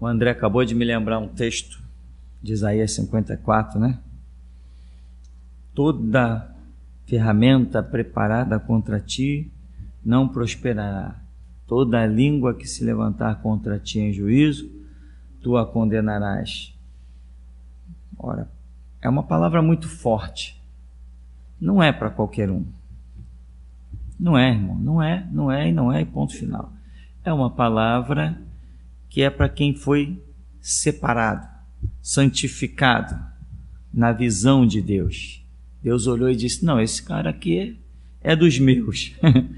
O André acabou de me lembrar um texto de Isaías 54, né? Toda ferramenta preparada contra ti não prosperará. Toda língua que se levantar contra ti em juízo, tu a condenarás. Ora, é uma palavra muito forte. Não é para qualquer um. Não é, irmão. Não é, não é e não é, e ponto final. É uma palavra que é para quem foi separado, santificado na visão de Deus. Deus olhou e disse: Não, esse cara aqui é dos meus.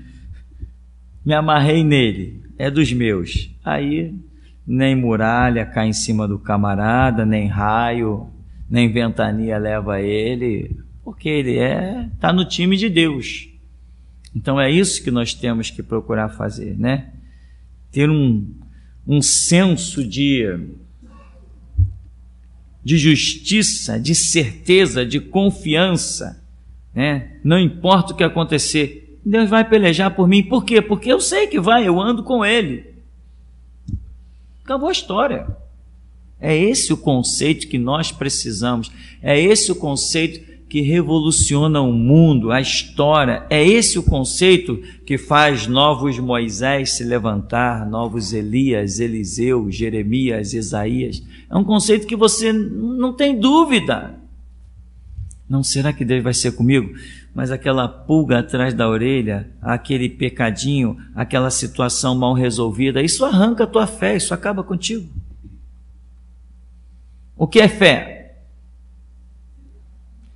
Me amarrei nele, é dos meus. Aí nem muralha cai em cima do camarada, nem raio, nem ventania leva ele, porque ele é tá no time de Deus. Então é isso que nós temos que procurar fazer, né? Ter um um senso de, de justiça, de certeza, de confiança. Né? Não importa o que acontecer, Deus vai pelejar por mim. Por quê? Porque eu sei que vai, eu ando com Ele. Acabou a história. É esse o conceito que nós precisamos. É esse o conceito que revoluciona o mundo, a história. É esse o conceito que faz novos Moisés se levantar, novos Elias, Eliseu, Jeremias, Isaías. É um conceito que você não tem dúvida. Não será que Deus vai ser comigo? Mas aquela pulga atrás da orelha, aquele pecadinho, aquela situação mal resolvida, isso arranca a tua fé, isso acaba contigo. O que é fé?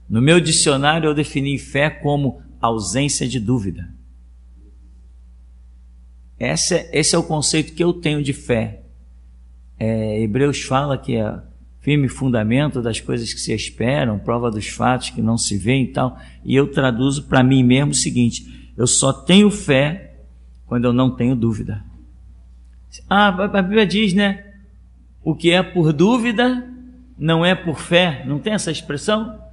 No meu dicionário, eu defini fé como ausência de dúvida. Esse, esse é o conceito que eu tenho de fé. É, Hebreus fala que é firme fundamento das coisas que se esperam, prova dos fatos que não se vê e tal. E eu traduzo para mim mesmo o seguinte: eu só tenho fé quando eu não tenho dúvida. Ah, a Bíblia diz, né? O que é por dúvida não é por fé. Não tem essa expressão?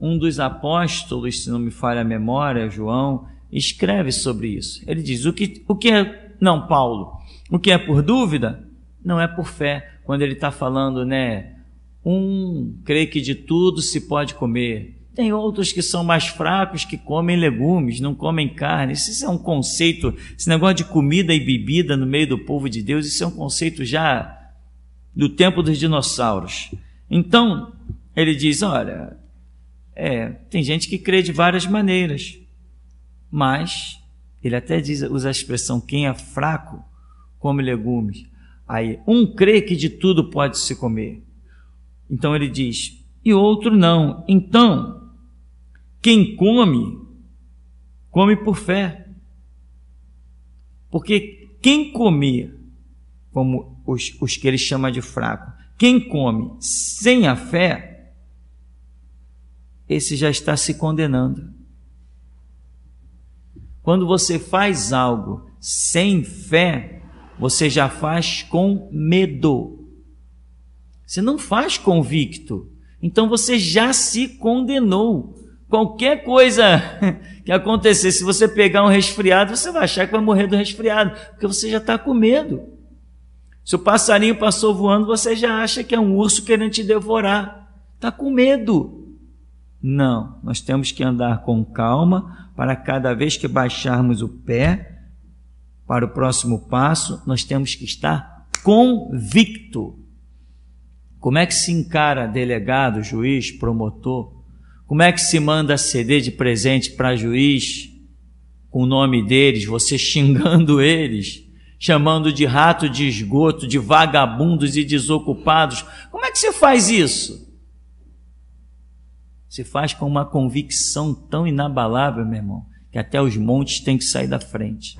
um dos apóstolos, se não me falha a memória, João, escreve sobre isso. Ele diz: o que, o que é, não, Paulo, o que é por dúvida, não é por fé. Quando ele está falando, né? Um crê que de tudo se pode comer. Tem outros que são mais fracos, que comem legumes, não comem carne. Isso é um conceito, esse negócio de comida e bebida no meio do povo de Deus, isso é um conceito já do tempo dos dinossauros. Então, ele diz: olha, é, tem gente que crê de várias maneiras, mas ele até diz, usa a expressão quem é fraco come legumes. Aí um crê que de tudo pode se comer. Então ele diz, e outro não. Então, quem come, come por fé. Porque quem comer, como os, os que ele chama de fraco, quem come sem a fé, esse já está se condenando. Quando você faz algo sem fé, você já faz com medo. Você não faz convicto. Então você já se condenou. Qualquer coisa que acontecer, se você pegar um resfriado, você vai achar que vai morrer do resfriado, porque você já está com medo. Se o passarinho passou voando, você já acha que é um urso querendo te devorar. Está com medo. Não, nós temos que andar com calma para cada vez que baixarmos o pé para o próximo passo, nós temos que estar convicto. Como é que se encara delegado, juiz, promotor? Como é que se manda CD de presente para juiz com o nome deles, você xingando eles? chamando de rato de esgoto, de vagabundos e desocupados. Como é que você faz isso? se faz com uma convicção tão inabalável, meu irmão, que até os montes têm que sair da frente.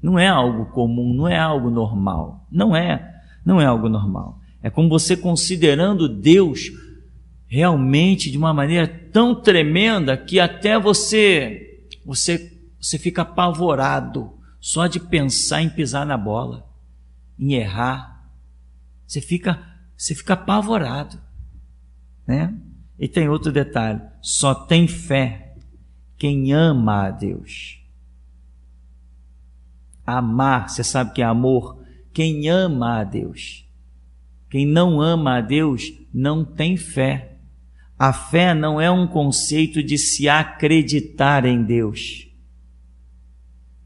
Não é algo comum, não é algo normal. Não é, não é algo normal. É como você considerando Deus realmente de uma maneira tão tremenda que até você você você fica apavorado só de pensar em pisar na bola, em errar. Você fica você fica apavorado, né? E tem outro detalhe: só tem fé quem ama a Deus. Amar, você sabe que é amor. Quem ama a Deus. Quem não ama a Deus não tem fé. A fé não é um conceito de se acreditar em Deus.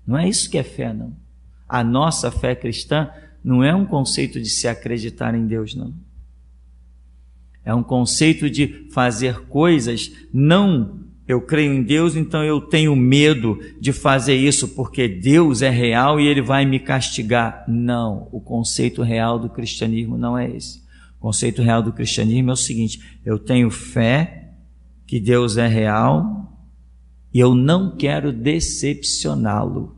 Não é isso que é fé, não. A nossa fé cristã não é um conceito de se acreditar em Deus, não. É um conceito de fazer coisas não eu creio em Deus, então eu tenho medo de fazer isso porque Deus é real e ele vai me castigar. Não, o conceito real do cristianismo não é esse. O conceito real do cristianismo é o seguinte: eu tenho fé que Deus é real e eu não quero decepcioná-lo.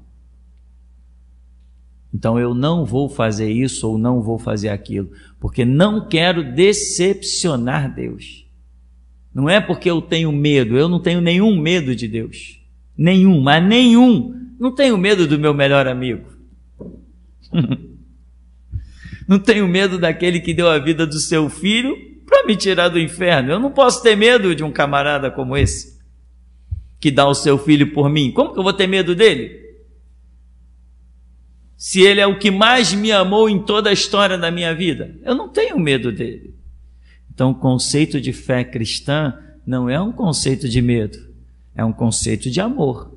Então eu não vou fazer isso ou não vou fazer aquilo porque não quero decepcionar Deus. Não é porque eu tenho medo, eu não tenho nenhum medo de Deus. Nenhum, mas nenhum. Não tenho medo do meu melhor amigo. não tenho medo daquele que deu a vida do seu filho para me tirar do inferno. Eu não posso ter medo de um camarada como esse, que dá o seu filho por mim. Como que eu vou ter medo dele? se ele é o que mais me amou em toda a história da minha vida? Eu não tenho medo dele. Então, o conceito de fé cristã não é um conceito de medo, é um conceito de amor.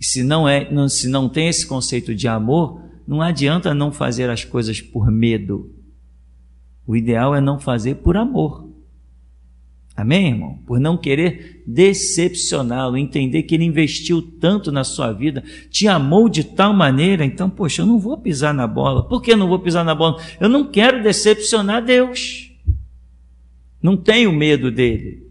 E se não, é, não, se não tem esse conceito de amor, não adianta não fazer as coisas por medo. O ideal é não fazer por amor. Amém, irmão? Por não querer decepcioná-lo, entender que ele investiu tanto na sua vida, te amou de tal maneira, então, poxa, eu não vou pisar na bola. Por que eu não vou pisar na bola? Eu não quero decepcionar Deus. Não tenho medo dele.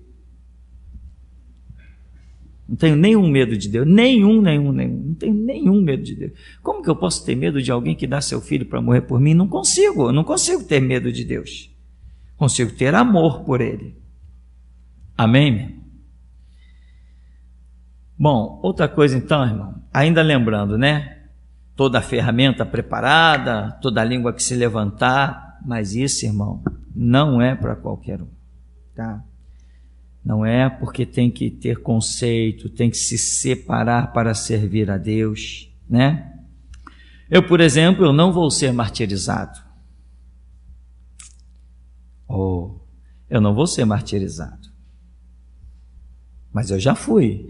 Não tenho nenhum medo de Deus. Nenhum, nenhum, nenhum. Não tenho nenhum medo de Deus. Como que eu posso ter medo de alguém que dá seu filho para morrer por mim? Não consigo. Eu não consigo ter medo de Deus. Consigo ter amor por ele. Amém? Bom, outra coisa então, irmão, ainda lembrando, né? Toda a ferramenta preparada, toda a língua que se levantar, mas isso, irmão, não é para qualquer um, tá? Não é porque tem que ter conceito, tem que se separar para servir a Deus, né? Eu, por exemplo, eu não vou ser martirizado. Ou oh, eu não vou ser martirizado. Mas eu já fui.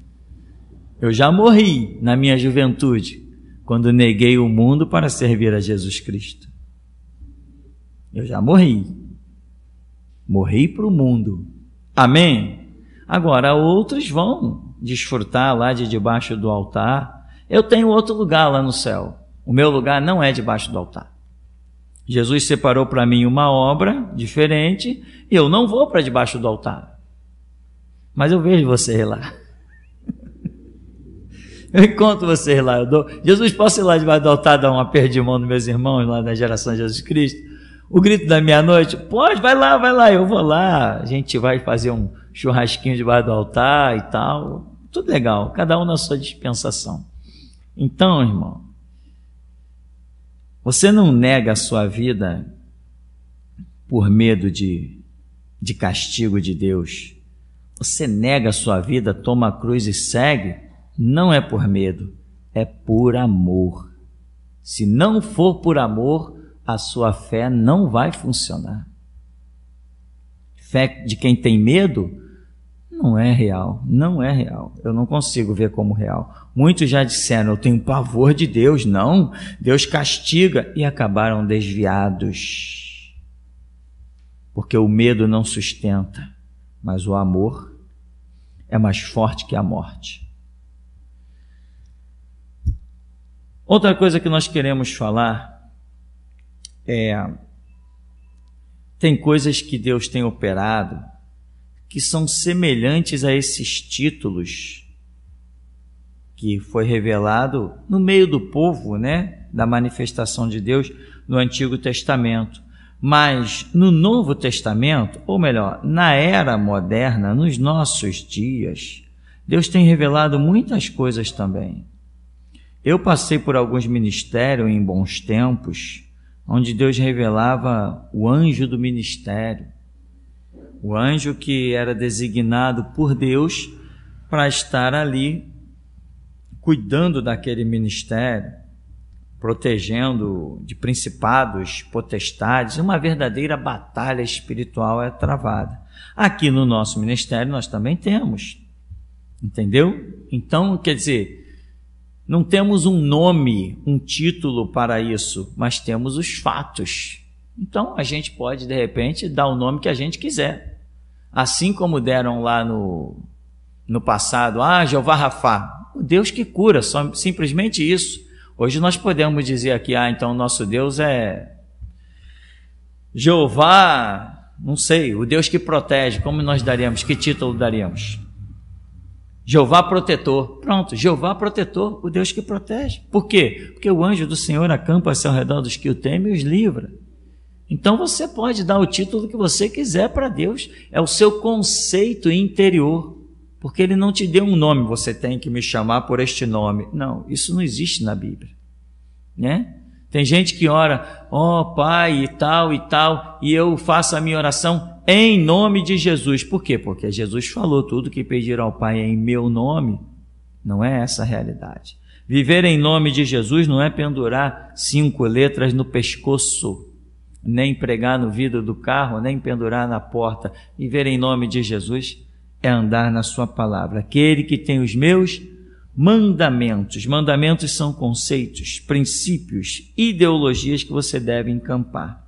eu já morri na minha juventude, quando neguei o mundo para servir a Jesus Cristo. Eu já morri. Morri para o mundo. Amém? Agora, outros vão desfrutar lá de debaixo do altar. Eu tenho outro lugar lá no céu. O meu lugar não é debaixo do altar. Jesus separou para mim uma obra diferente e eu não vou para debaixo do altar. Mas eu vejo vocês lá. Eu encontro vocês lá. Dou... Jesus, posso ir lá debaixo do altar dar uma mão dos meus irmãos lá da geração de Jesus Cristo? O grito da meia-noite? Pode, vai lá, vai lá, eu vou lá. A gente vai fazer um churrasquinho debaixo do altar e tal. Tudo legal, cada um na sua dispensação. Então, irmão, você não nega a sua vida por medo de, de castigo de Deus você nega a sua vida, toma a cruz e segue, não é por medo, é por amor. Se não for por amor, a sua fé não vai funcionar. Fé de quem tem medo não é real, não é real. Eu não consigo ver como real. Muitos já disseram, eu tenho pavor de Deus. Não, Deus castiga e acabaram desviados. Porque o medo não sustenta mas o amor é mais forte que a morte. Outra coisa que nós queremos falar é: tem coisas que Deus tem operado que são semelhantes a esses títulos que foi revelado no meio do povo, né, da manifestação de Deus no Antigo Testamento. Mas no Novo Testamento, ou melhor, na era moderna, nos nossos dias, Deus tem revelado muitas coisas também. Eu passei por alguns ministérios em bons tempos, onde Deus revelava o anjo do ministério, o anjo que era designado por Deus para estar ali cuidando daquele ministério protegendo de principados, potestades, uma verdadeira batalha espiritual é travada. Aqui no nosso ministério nós também temos, entendeu? Então, quer dizer, não temos um nome, um título para isso, mas temos os fatos. Então, a gente pode, de repente, dar o nome que a gente quiser. Assim como deram lá no, no passado, ah, Jeová Rafá, o Deus que cura, só, simplesmente isso. Hoje nós podemos dizer aqui, ah, então nosso Deus é Jeová, não sei, o Deus que protege, como nós daríamos, que título daríamos? Jeová protetor. Pronto, Jeová protetor, o Deus que protege. Por quê? Porque o anjo do Senhor acampa-se ao redor dos que o temem e os livra. Então você pode dar o título que você quiser para Deus, é o seu conceito interior. Porque ele não te deu um nome, você tem que me chamar por este nome. Não, isso não existe na Bíblia. Né? Tem gente que ora, ó oh, Pai e tal e tal, e eu faço a minha oração em nome de Jesus. Por quê? Porque Jesus falou tudo que pedir ao Pai é em meu nome. Não é essa a realidade. Viver em nome de Jesus não é pendurar cinco letras no pescoço, nem pregar no vidro do carro, nem pendurar na porta. Viver em nome de Jesus é andar na Sua palavra. Aquele que tem os meus mandamentos. Mandamentos são conceitos, princípios, ideologias que você deve encampar.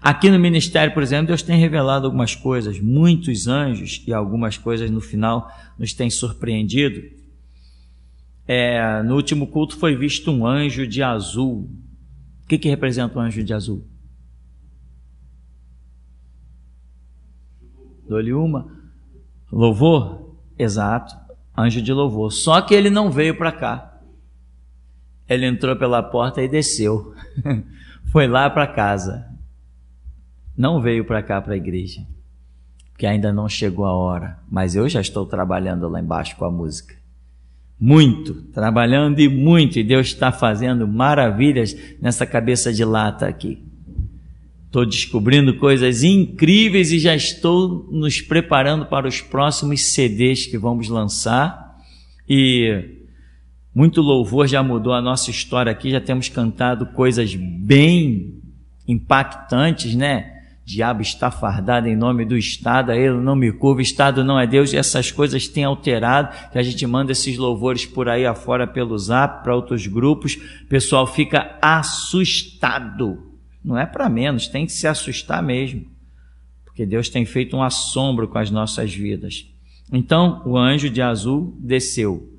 Aqui no ministério, por exemplo, Deus tem revelado algumas coisas, muitos anjos e algumas coisas no final nos tem surpreendido. É, no último culto foi visto um anjo de azul. O que, que representa um anjo de azul? Dou-lhe uma. Louvor? Exato, anjo de louvor. Só que ele não veio para cá. Ele entrou pela porta e desceu. Foi lá para casa. Não veio para cá, para a igreja. Porque ainda não chegou a hora. Mas eu já estou trabalhando lá embaixo com a música. Muito, trabalhando e muito. E Deus está fazendo maravilhas nessa cabeça de lata aqui. Estou descobrindo coisas incríveis e já estou nos preparando para os próximos CDs que vamos lançar. E muito louvor já mudou a nossa história aqui, já temos cantado coisas bem impactantes, né? Diabo está fardado em nome do Estado, a ele não me curva, Estado não é Deus, essas coisas têm alterado, que a gente manda esses louvores por aí afora pelo zap, para outros grupos, o pessoal fica assustado não é para menos, tem que se assustar mesmo, porque Deus tem feito um assombro com as nossas vidas. Então o anjo de azul desceu,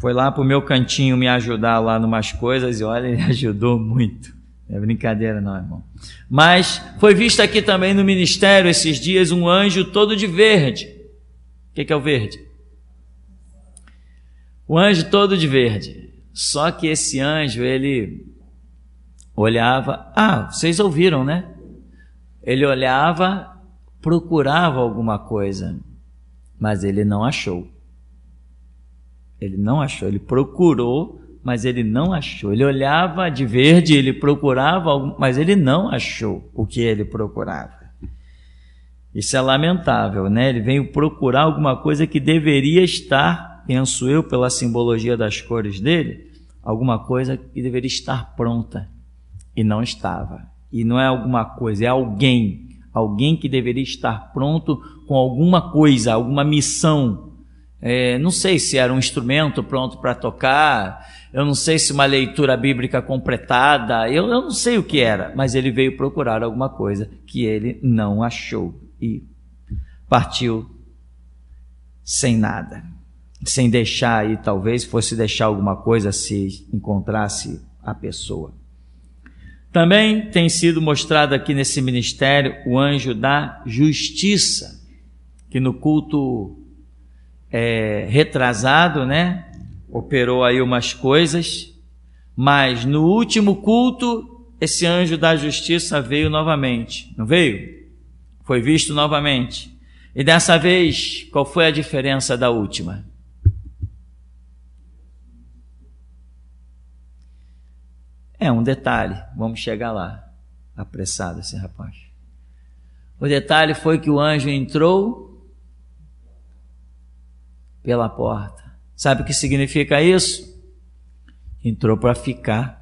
foi lá para o meu cantinho me ajudar lá umas coisas e olha, ele ajudou muito. É brincadeira, não, irmão. Mas foi visto aqui também no ministério esses dias um anjo todo de verde. O que é o verde? O anjo todo de verde. Só que esse anjo, ele olhava, ah, vocês ouviram, né? Ele olhava, procurava alguma coisa, mas ele não achou. Ele não achou, ele procurou, mas ele não achou. Ele olhava de verde, ele procurava, mas ele não achou o que ele procurava. Isso é lamentável, né? Ele veio procurar alguma coisa que deveria estar, penso eu, pela simbologia das cores dele, alguma coisa que deveria estar pronta e não estava. E não é alguma coisa, é alguém. Alguém que deveria estar pronto com alguma coisa, alguma missão. É, não sei se era um instrumento pronto para tocar, eu não sei se uma leitura bíblica completada, eu, eu não sei o que era, mas ele veio procurar alguma coisa que ele não achou e partiu sem nada, sem deixar e talvez fosse deixar alguma coisa se encontrasse a pessoa. Também tem sido mostrado aqui nesse ministério o anjo da justiça, que no culto é, retrasado, né? Operou aí umas coisas, mas no último culto, esse anjo da justiça veio novamente, não veio? Foi visto novamente. E dessa vez, qual foi a diferença da última? É um detalhe, vamos chegar lá. Apressado esse rapaz. O detalhe foi que o anjo entrou pela porta. Sabe o que significa isso? Entrou para ficar.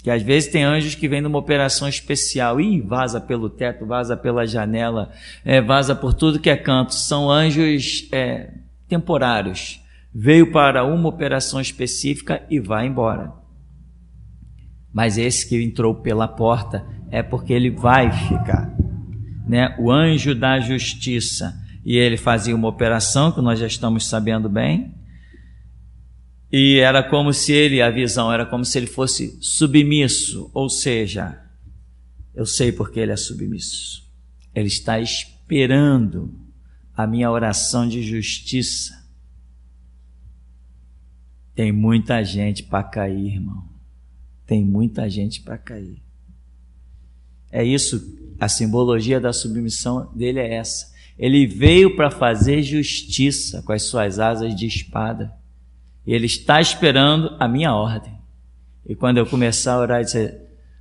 Que às vezes tem anjos que vêm numa operação especial e vaza pelo teto, vaza pela janela, é, vaza por tudo que é canto. São anjos é, temporários. Veio para uma operação específica e vai embora mas esse que entrou pela porta é porque ele vai ficar. Né? O anjo da justiça. E ele fazia uma operação que nós já estamos sabendo bem. E era como se ele, a visão, era como se ele fosse submisso, ou seja, eu sei porque ele é submisso. Ele está esperando a minha oração de justiça. Tem muita gente para cair, irmão tem muita gente para cair. É isso, a simbologia da submissão dele é essa. Ele veio para fazer justiça com as suas asas de espada. E ele está esperando a minha ordem. E quando eu começar a orar e dizer,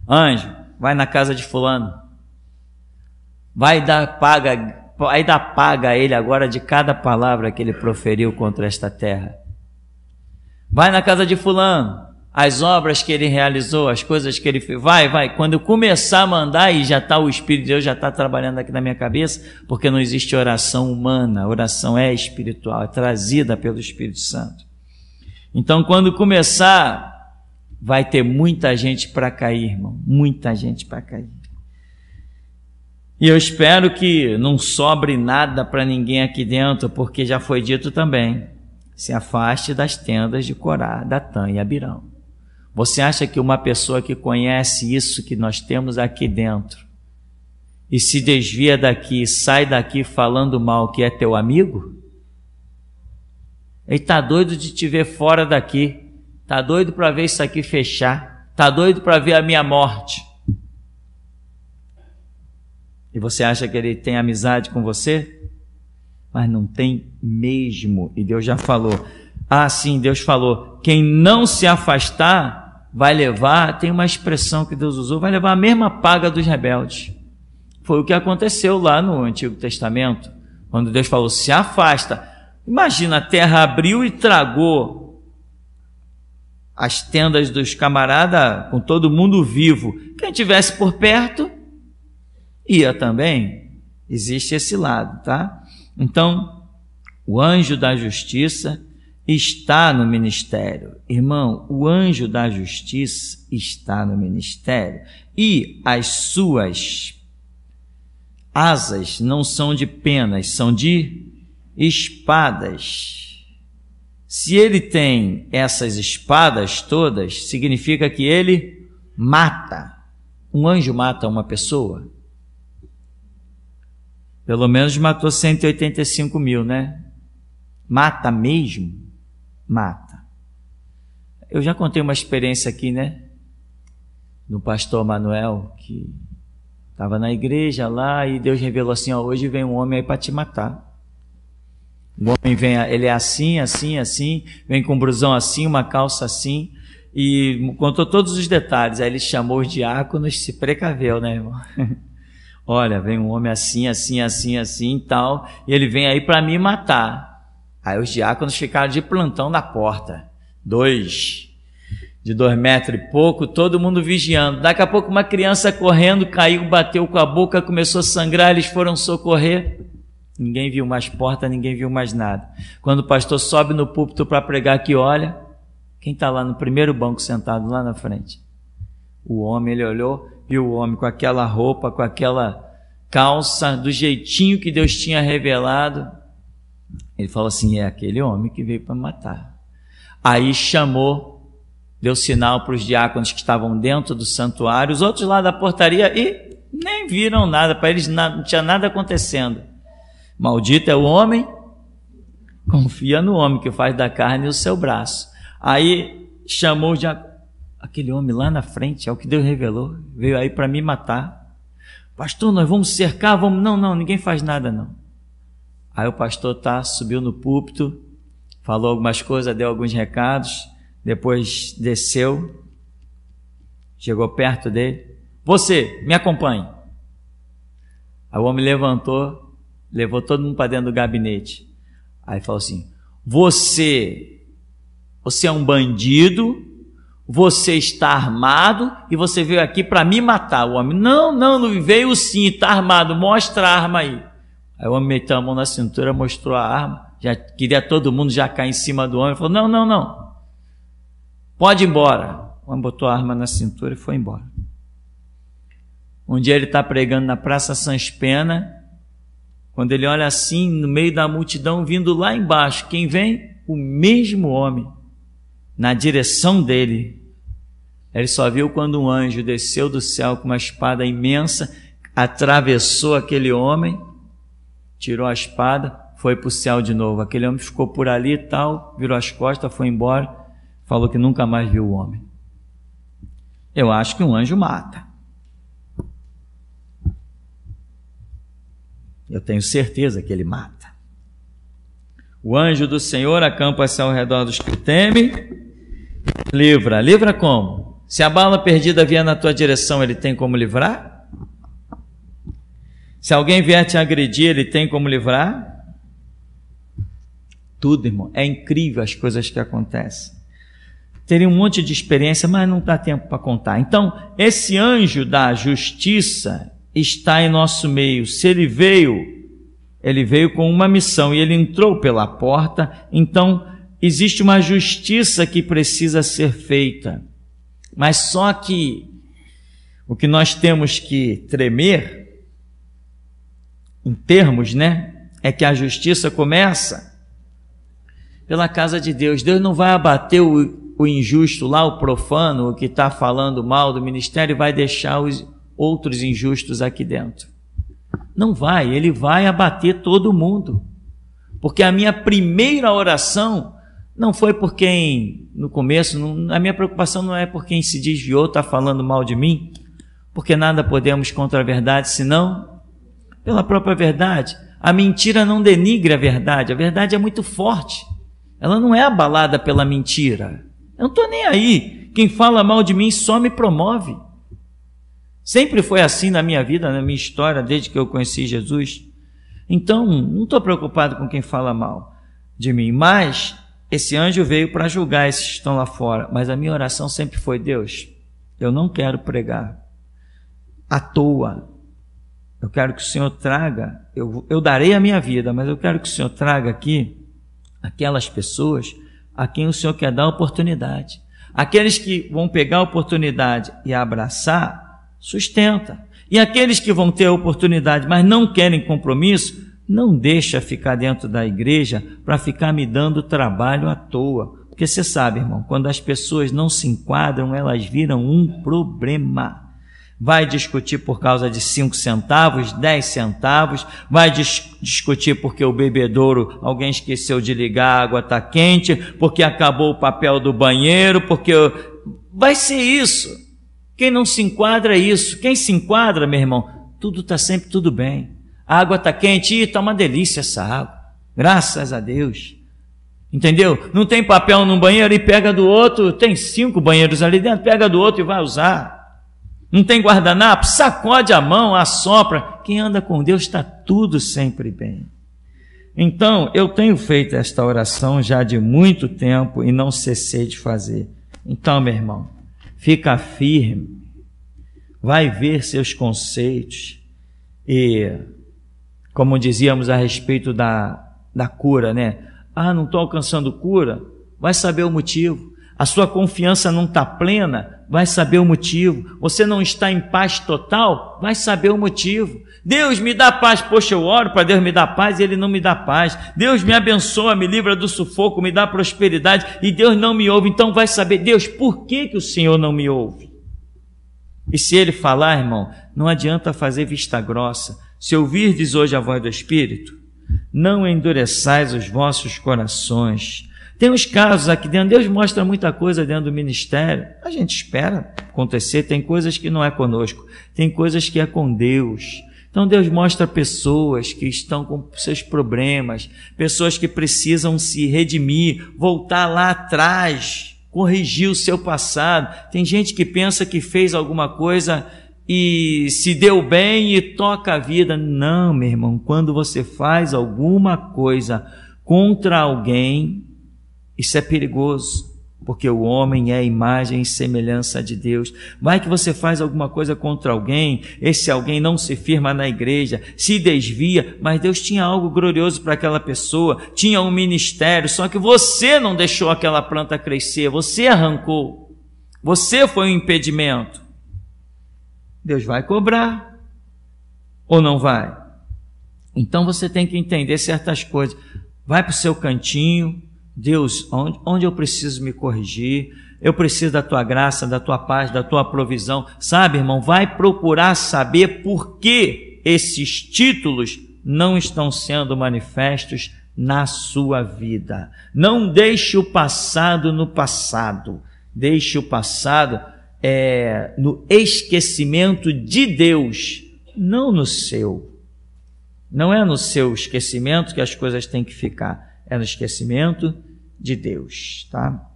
anjo, vai na casa de fulano. Vai dar paga, vai dar paga a ele agora de cada palavra que ele proferiu contra esta terra. Vai na casa de fulano as obras que ele realizou, as coisas que ele fez. Vai, vai. Quando eu começar a mandar, e já está o Espírito de Deus, já está trabalhando aqui na minha cabeça, porque não existe oração humana, oração é espiritual, é trazida pelo Espírito Santo. Então, quando começar, vai ter muita gente para cair, irmão. Muita gente para cair. E eu espero que não sobre nada para ninguém aqui dentro, porque já foi dito também. Se afaste das tendas de Corá, Datã e Abirão. Você acha que uma pessoa que conhece isso que nós temos aqui dentro e se desvia daqui, sai daqui falando mal que é teu amigo? Ele tá doido de te ver fora daqui. Tá doido para ver isso aqui fechar. Tá doido para ver a minha morte. E você acha que ele tem amizade com você? Mas não tem mesmo. E Deus já falou. Ah, sim, Deus falou: quem não se afastar vai levar, tem uma expressão que Deus usou, vai levar a mesma paga dos rebeldes. Foi o que aconteceu lá no Antigo Testamento, quando Deus falou: se afasta. Imagina, a terra abriu e tragou as tendas dos camaradas com todo mundo vivo. Quem tivesse por perto ia também. Existe esse lado, tá? Então, o anjo da justiça está no ministério. Irmão, o anjo da justiça está no ministério e as suas asas não são de penas, são de espadas. Se ele tem essas espadas todas, significa que ele mata. Um anjo mata uma pessoa. Pelo menos matou 185 mil, né? Mata mesmo? mata. Eu já contei uma experiência aqui, né? Do pastor Manuel, que estava na igreja lá e Deus revelou assim: ó, hoje vem um homem aí para te matar. O homem vem, ele é assim, assim, assim, vem com um brusão assim, uma calça assim, e contou todos os detalhes. Aí ele chamou os diáconos, se precaveu, né, irmão? Olha, vem um homem assim, assim, assim, assim e tal, e ele vem aí para me matar. Aí os diáconos ficaram de plantão na porta. Dois. De dois metros e pouco, todo mundo vigiando. Daqui a pouco, uma criança correndo caiu, bateu com a boca, começou a sangrar. Eles foram socorrer. Ninguém viu mais porta, ninguém viu mais nada. Quando o pastor sobe no púlpito para pregar, que olha, quem está lá no primeiro banco sentado lá na frente? O homem, ele olhou, viu o homem com aquela roupa, com aquela calça, do jeitinho que Deus tinha revelado. Ele falou assim: é aquele homem que veio para matar. Aí chamou, deu sinal para os diáconos que estavam dentro do santuário, os outros lá da portaria e nem viram nada, para eles não tinha nada acontecendo. Maldito é o homem, confia no homem que faz da carne o seu braço. Aí chamou de aquele homem lá na frente, é o que Deus revelou, veio aí para me matar. Pastor, nós vamos cercar, vamos. Não, não, ninguém faz nada não. Aí o pastor tá subiu no púlpito, falou algumas coisas, deu alguns recados, depois desceu, chegou perto dele. Você, me acompanhe. Aí o homem levantou, levou todo mundo para dentro do gabinete. Aí falou assim: Você, você é um bandido, você está armado e você veio aqui para me matar. O homem: Não, não, não veio sim, está armado, mostra a arma aí. Aí o homem meteu a mão na cintura, mostrou a arma, já queria todo mundo já cair em cima do homem, falou: não, não, não. Pode ir embora. O homem botou a arma na cintura e foi embora. Um dia ele está pregando na Praça Sans Pena, quando ele olha assim, no meio da multidão vindo lá embaixo, quem vem? O mesmo homem, na direção dele. Ele só viu quando um anjo desceu do céu com uma espada imensa, atravessou aquele homem tirou a espada, foi para o céu de novo. Aquele homem ficou por ali e tal, virou as costas, foi embora, falou que nunca mais viu o homem. Eu acho que um anjo mata. Eu tenho certeza que ele mata. O anjo do Senhor acampa-se ao redor dos que temem, livra. Livra como? Se a bala perdida vier na tua direção, ele tem como livrar? Se alguém vier te agredir, ele tem como livrar? Tudo, irmão. É incrível as coisas que acontecem. Teria um monte de experiência, mas não dá tempo para contar. Então, esse anjo da justiça está em nosso meio. Se ele veio, ele veio com uma missão e ele entrou pela porta, então existe uma justiça que precisa ser feita. Mas só que o que nós temos que tremer em termos, né? É que a justiça começa pela casa de Deus. Deus não vai abater o, o injusto lá, o profano, o que está falando mal do ministério, e vai deixar os outros injustos aqui dentro. Não vai, ele vai abater todo mundo. Porque a minha primeira oração não foi por quem, no começo, não, a minha preocupação não é por quem se desviou, está falando mal de mim, porque nada podemos contra a verdade, senão pela própria verdade. A mentira não denigre a verdade, a verdade é muito forte. Ela não é abalada pela mentira. Eu não estou nem aí. Quem fala mal de mim só me promove. Sempre foi assim na minha vida, na minha história, desde que eu conheci Jesus. Então, não estou preocupado com quem fala mal de mim, mas esse anjo veio para julgar esses que estão lá fora. Mas a minha oração sempre foi: Deus, eu não quero pregar à toa, eu quero que o Senhor traga, eu, eu darei a minha vida, mas eu quero que o Senhor traga aqui aquelas pessoas a quem o Senhor quer dar oportunidade. Aqueles que vão pegar a oportunidade e abraçar, sustenta. E aqueles que vão ter a oportunidade, mas não querem compromisso, não deixa ficar dentro da igreja para ficar me dando trabalho à toa. Porque você sabe, irmão, quando as pessoas não se enquadram, elas viram um problema vai discutir por causa de 5 centavos, 10 centavos, vai dis discutir porque o bebedouro, alguém esqueceu de ligar, a água está quente, porque acabou o papel do banheiro, porque. Vai ser isso. Quem não se enquadra é isso. Quem se enquadra, meu irmão, tudo está sempre tudo bem. A água está quente, e está uma delícia essa água. Graças a Deus. Entendeu? Não tem papel num banheiro e pega do outro, tem cinco banheiros ali dentro, pega do outro e vai usar. Não tem guardanapo? Sacode a mão, assopra. Quem anda com Deus está tudo sempre bem. Então, eu tenho feito esta oração já de muito tempo e não cessei de fazer. Então, meu irmão, fica firme, vai ver seus conceitos e, como dizíamos a respeito da, da cura, né? Ah, não estou alcançando cura? Vai saber o motivo. A sua confiança não está plena? vai saber o motivo. Você não está em paz total, vai saber o motivo. Deus me dá paz, poxa, eu oro para Deus me dar paz e Ele não me dá paz. Deus me abençoa, me livra do sufoco, me dá prosperidade e Deus não me ouve. Então vai saber, Deus, por que, que o Senhor não me ouve? E se Ele falar, irmão, não adianta fazer vista grossa. Se ouvirdes hoje a voz do Espírito, não endureçais os vossos corações tem uns casos aqui dentro, Deus mostra muita coisa dentro do ministério. A gente espera acontecer, tem coisas que não é conosco, tem coisas que é com Deus. Então Deus mostra pessoas que estão com seus problemas, pessoas que precisam se redimir, voltar lá atrás, corrigir o seu passado. Tem gente que pensa que fez alguma coisa e se deu bem e toca a vida. Não, meu irmão, quando você faz alguma coisa contra alguém, isso é perigoso, porque o homem é imagem e semelhança de Deus. Vai que você faz alguma coisa contra alguém, esse alguém não se firma na igreja, se desvia, mas Deus tinha algo glorioso para aquela pessoa, tinha um ministério, só que você não deixou aquela planta crescer, você arrancou, você foi um impedimento. Deus vai cobrar ou não vai? Então você tem que entender certas coisas. Vai para o seu cantinho, Deus, onde, onde eu preciso me corrigir? Eu preciso da tua graça, da tua paz, da tua provisão. Sabe, irmão, vai procurar saber por que esses títulos não estão sendo manifestos na sua vida. Não deixe o passado no passado. Deixe o passado é, no esquecimento de Deus, não no seu. Não é no seu esquecimento que as coisas têm que ficar, é no esquecimento de Deus, tá?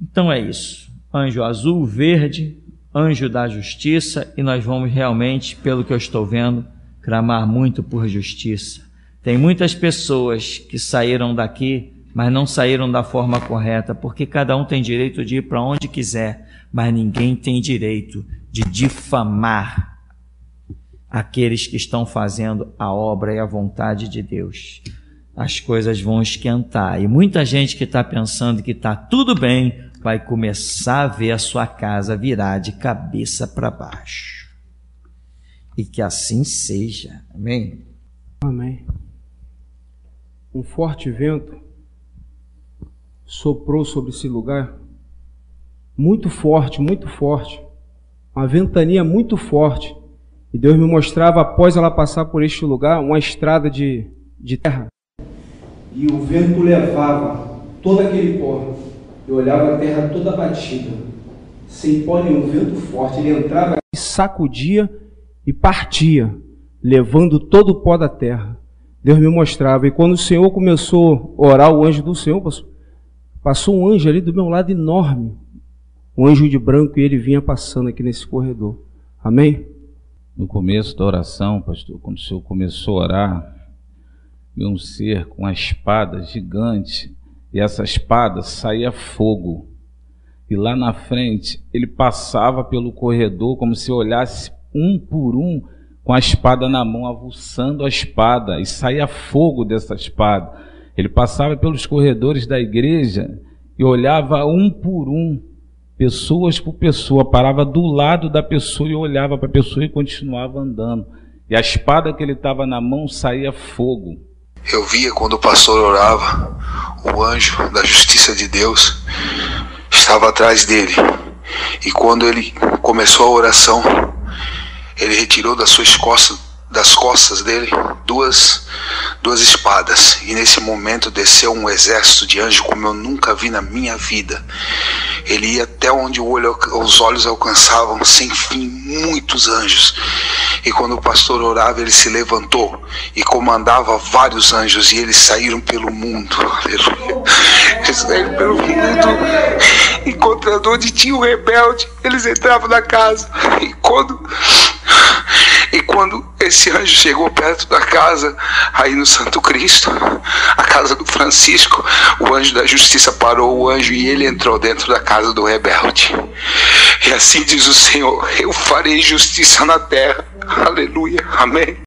Então é isso. Anjo azul, verde, anjo da justiça, e nós vamos realmente, pelo que eu estou vendo, clamar muito por justiça. Tem muitas pessoas que saíram daqui, mas não saíram da forma correta, porque cada um tem direito de ir para onde quiser, mas ninguém tem direito de difamar aqueles que estão fazendo a obra e a vontade de Deus as coisas vão esquentar. E muita gente que está pensando que está tudo bem vai começar a ver a sua casa virar de cabeça para baixo. E que assim seja. Amém? Amém. Um forte vento soprou sobre esse lugar, muito forte, muito forte. Uma ventania muito forte. E Deus me mostrava, após ela passar por este lugar, uma estrada de, de terra e o vento levava todo aquele pó. Eu olhava a terra toda batida, sem pó nenhum, vento forte. Ele entrava e sacudia e partia, levando todo o pó da terra. Deus me mostrava. E quando o Senhor começou a orar, o anjo do Senhor passou, passou um anjo ali do meu lado enorme, um anjo de branco, e ele vinha passando aqui nesse corredor. Amém? No começo da oração, pastor, quando o Senhor começou a orar, e um ser com a espada gigante, e essa espada saía fogo. E lá na frente ele passava pelo corredor como se olhasse um por um com a espada na mão, avulsando a espada, e saía fogo dessa espada. Ele passava pelos corredores da igreja e olhava um por um, pessoas por pessoa, parava do lado da pessoa e olhava para a pessoa e continuava andando. E a espada que ele estava na mão saía fogo. Eu via quando o pastor orava, o anjo da justiça de Deus estava atrás dele. E quando ele começou a oração, ele retirou das suas costas, das costas dele duas duas espadas, e nesse momento desceu um exército de anjos como eu nunca vi na minha vida. Ele ia até onde olho, os olhos alcançavam, sem fim, muitos anjos. E quando o pastor orava, ele se levantou e comandava vários anjos, e eles saíram pelo mundo. Aleluia. Eles saíram pelo mundo. Encontrando onde tinha o um rebelde, eles entravam na casa. E quando e quando esse anjo chegou perto da casa, aí no Santo Cristo, a casa do Francisco, o anjo da justiça parou o anjo e ele entrou dentro da casa do rebelde. E assim diz o Senhor: Eu farei justiça na terra. Aleluia. Amém.